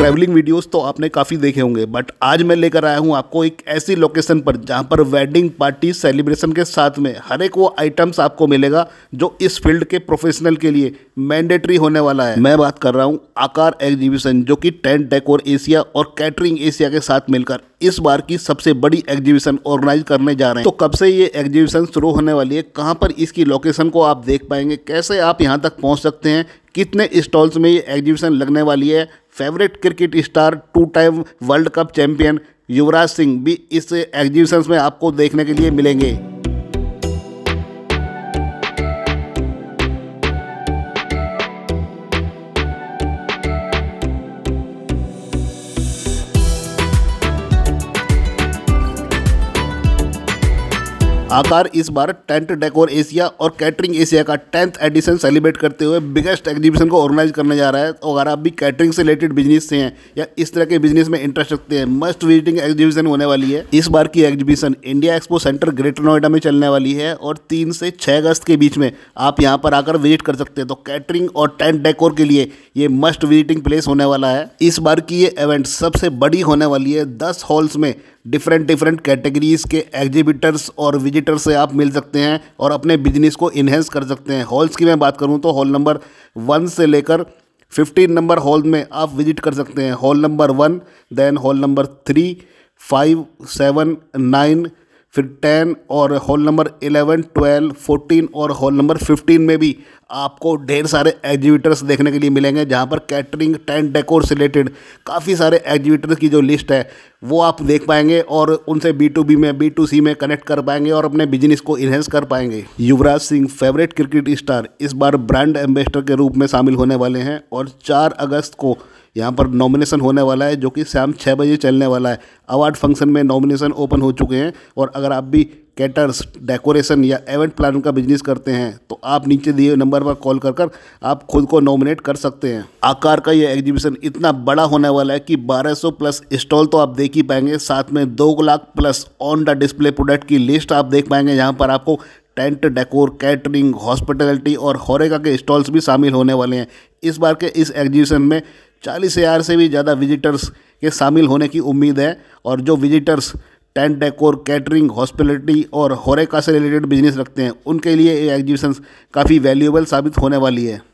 travelling videos तो आपने काफ़ी देखे होंगे बट आज मैं लेकर आया हूँ आपको एक ऐसी लोकेशन पर जहाँ पर वेडिंग पार्टी सेलिब्रेशन के साथ में हर एक वो आइटम्स आपको मिलेगा जो इस फील्ड के प्रोफेशनल के लिए मैंडेटरी होने वाला है मैं बात कर रहा हूँ आकार एग्जीबिशन जो कि टेंट डेकोर एशिया और कैटरिंग एशिया के साथ मिलकर इस बार की सबसे बड़ी एग्जीबिशन ऑर्गेनाइज करने जा रहे हैं तो कब से ये एग्जीबिशन शुरू होने वाली है कहाँ पर इसकी लोकेशन को आप देख पाएंगे कैसे आप यहाँ तक पहुँच सकते हैं कितने स्टॉल्स में ये एग्जीबिशन लगने वाली है favourite cricket star two time world cup champion Yuvraj Singh भी इस एग्जीबिशन में आपको देखने के लिए मिलेंगे आकार इस बार टेंट डेकोर एशिया और कैटरिंग एशिया का टेंथ एडिशन सेलिब्रेट करते हुए बिगेस्ट एग्जीबिशन को ऑर्गेनाइज करने जा रहा है तो अगर आप भी कैटरिंग से रिलेटेड बिजनेस से हैं या इस तरह के बिजनेस में इंटरेस्ट रखते हैं मस्ट विजिटिंग एग्जीबिशन होने वाली है इस बार की exhibition India Expo Centre Greater Noida में चलने वाली है और तीन से छः अगस्त के बीच में आप यहाँ पर आकर विजिट कर सकते हैं तो कैटरिंग और टेंट डेकोर के लिए ये मस्ट विजिटिंग प्लेस होने वाला है इस बार की ये इवेंट सबसे बड़ी होने वाली है दस हॉल्स में डिफरेंट डिफरेंट कैटेगरीज के एग्जीबिटर्स और विजिटर्स से आप मिल सकते हैं और अपने बिजनेस को इन्हेंस कर सकते हैं हॉल्स की मैं बात करूँ तो हॉल नंबर वन से लेकर फिफ्टीन नंबर हॉल में आप विजिट कर सकते हैं hall number one then hall number three five seven nine फिर टेन और hall number eleven twelve fourteen और हॉल नंबर फिफ्टीन में भी आपको ढेर सारे एग्जीबिटर्स देखने के लिए मिलेंगे जहाँ पर कैटरिंग टेंट डेकोर से रिलेटेड काफ़ी सारे एग्जीबिटर्स की जो लिस्ट है वो आप देख पाएंगे और उनसे बी टू बी में बी टू सी में कनेक्ट कर पाएंगे और अपने बिजनेस को इन्हेंस कर पाएंगे Yuvraj Singh favourite cricket star इस बार ब्रांड एम्बेसडर के रूप में शामिल होने वाले हैं और चार अगस्त को यहाँ पर नॉमिनेशन होने वाला है जो कि शाम छः बजे चलने वाला है अवार्ड फंक्शन में नॉमिनेशन ओपन हो चुके हैं और अगर आप भी कैटर्स डेकोरेशन या इवेंट प्लान का बिजनेस करते हैं तो आप नीचे दिए नंबर पर कॉल कर कर आप खुद को नॉमिनेट कर सकते हैं आकार का यह एग्जीबिशन इतना बड़ा होने वाला है कि 1200 प्लस स्टॉल तो आप देख ही पाएंगे साथ में दो lakh plus on the display product की लिस्ट आप देख पाएंगे यहाँ पर आपको टेंट डेकोर कैटरिंग हॉस्पिटलिटी और हॉरेगा के स्टॉल्स भी शामिल होने वाले हैं इस बार के इस एग्जीबिशन में चालीस हज़ार से भी ज़्यादा विजिटर्स के शामिल होने की उम्मीद है और जो visitors tent decor catering hospitality और होरेका से रिलेटेड बिजनेस रखते हैं उनके लिए ये एग्जीबिशन काफ़ी वैल्यूएबल साबित होने वाली है